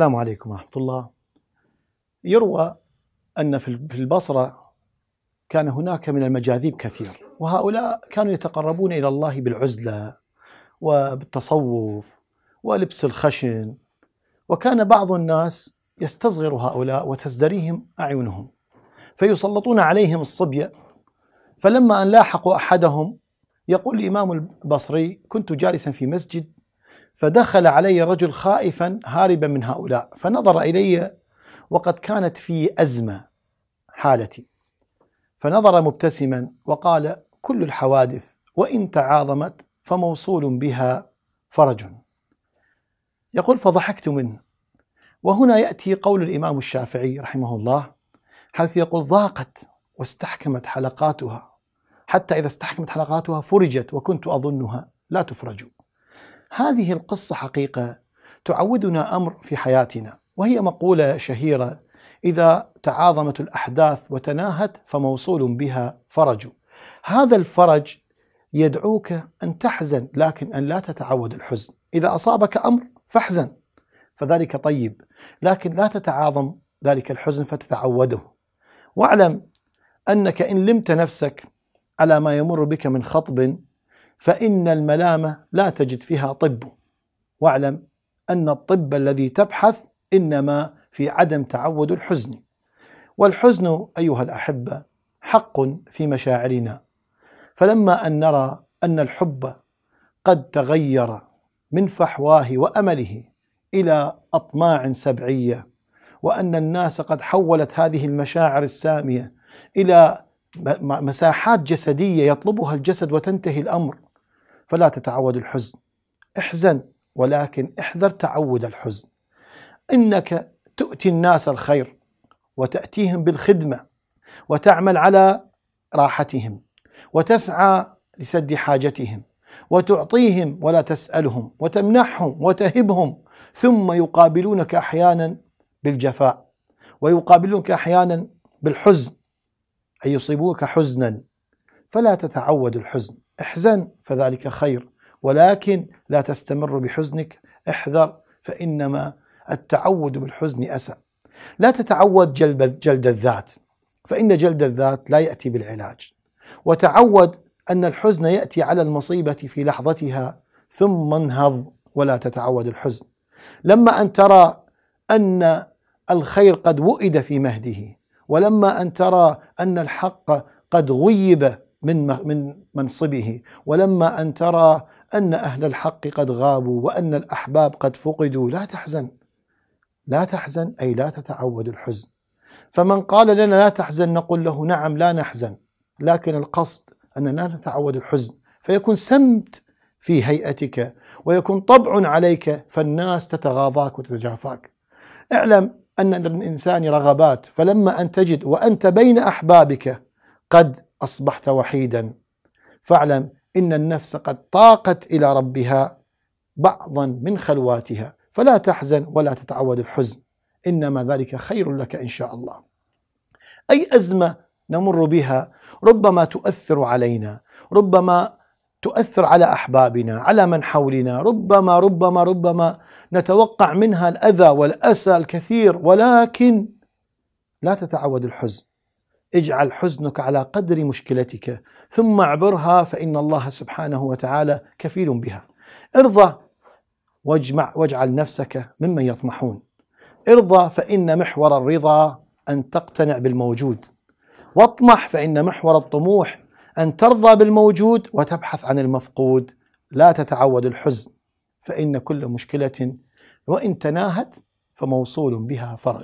السلام عليكم ورحمة الله يروى أن في البصرة كان هناك من المجاذيب كثير وهؤلاء كانوا يتقربون إلى الله بالعزلة وبالتصوف ولبس الخشن وكان بعض الناس يستصغر هؤلاء وتزدريهم أعينهم فيسلطون عليهم الصبية فلما أن لاحقوا أحدهم يقول الإمام البصري كنت جالسا في مسجد فدخل علي رجل خائفا هاربا من هؤلاء فنظر الي وقد كانت في ازمه حالتي فنظر مبتسما وقال كل الحوادث وان تعاظمت فموصول بها فرج يقول فضحكت منه وهنا ياتي قول الامام الشافعي رحمه الله حيث يقول ضاقت واستحكمت حلقاتها حتى اذا استحكمت حلقاتها فرجت وكنت اظنها لا تفرج هذه القصة حقيقة تعودنا أمر في حياتنا وهي مقولة شهيرة إذا تعاظمت الأحداث وتناهت فموصول بها فرج هذا الفرج يدعوك أن تحزن لكن أن لا تتعود الحزن إذا أصابك أمر فاحزن فذلك طيب لكن لا تتعاظم ذلك الحزن فتتعوده واعلم أنك إن لمت نفسك على ما يمر بك من خطب فإن الملامة لا تجد فيها طب واعلم أن الطب الذي تبحث إنما في عدم تعود الحزن والحزن أيها الأحبة حق في مشاعرنا فلما أن نرى أن الحب قد تغير من فحواه وأمله إلى أطماع سبعية وأن الناس قد حولت هذه المشاعر السامية إلى مساحات جسدية يطلبها الجسد وتنتهي الأمر فلا تتعود الحزن احزن ولكن احذر تعود الحزن انك تؤتي الناس الخير وتاتيهم بالخدمه وتعمل على راحتهم وتسعى لسد حاجتهم وتعطيهم ولا تسالهم وتمنحهم وتهبهم ثم يقابلونك احيانا بالجفاء ويقابلونك احيانا بالحزن اي يصيبوك حزنا فلا تتعود الحزن احزن فذلك خير ولكن لا تستمر بحزنك احذر فإنما التعود بالحزن أسى لا تتعود جلب جلد الذات فإن جلد الذات لا يأتي بالعلاج وتعود أن الحزن يأتي على المصيبة في لحظتها ثم انهض ولا تتعود الحزن لما أن ترى أن الخير قد وئد في مهده ولما أن ترى أن الحق قد غيب من من منصبه ولما ان ترى ان اهل الحق قد غابوا وان الاحباب قد فقدوا لا تحزن لا تحزن اي لا تتعود الحزن فمن قال لنا لا تحزن نقول له نعم لا نحزن لكن القصد اننا لا نتعود الحزن فيكون سمت في هيئتك ويكون طبع عليك فالناس تتغاضاك وتتجافاك اعلم ان للانسان رغبات فلما ان تجد وانت بين احبابك قد أصبحت وحيدا فاعلم إن النفس قد طاقت إلى ربها بعضا من خلواتها فلا تحزن ولا تتعود الحزن إنما ذلك خير لك إن شاء الله أي أزمة نمر بها ربما تؤثر علينا ربما تؤثر على أحبابنا على من حولنا ربما ربما ربما نتوقع منها الأذى والأسى الكثير ولكن لا تتعود الحزن اجعل حزنك على قدر مشكلتك ثم اعبرها فإن الله سبحانه وتعالى كفيل بها ارضى واجمع واجعل نفسك ممن يطمحون ارضى فإن محور الرضا أن تقتنع بالموجود واطمح فإن محور الطموح أن ترضى بالموجود وتبحث عن المفقود لا تتعود الحزن فإن كل مشكلة وإن تناهت فموصول بها فرج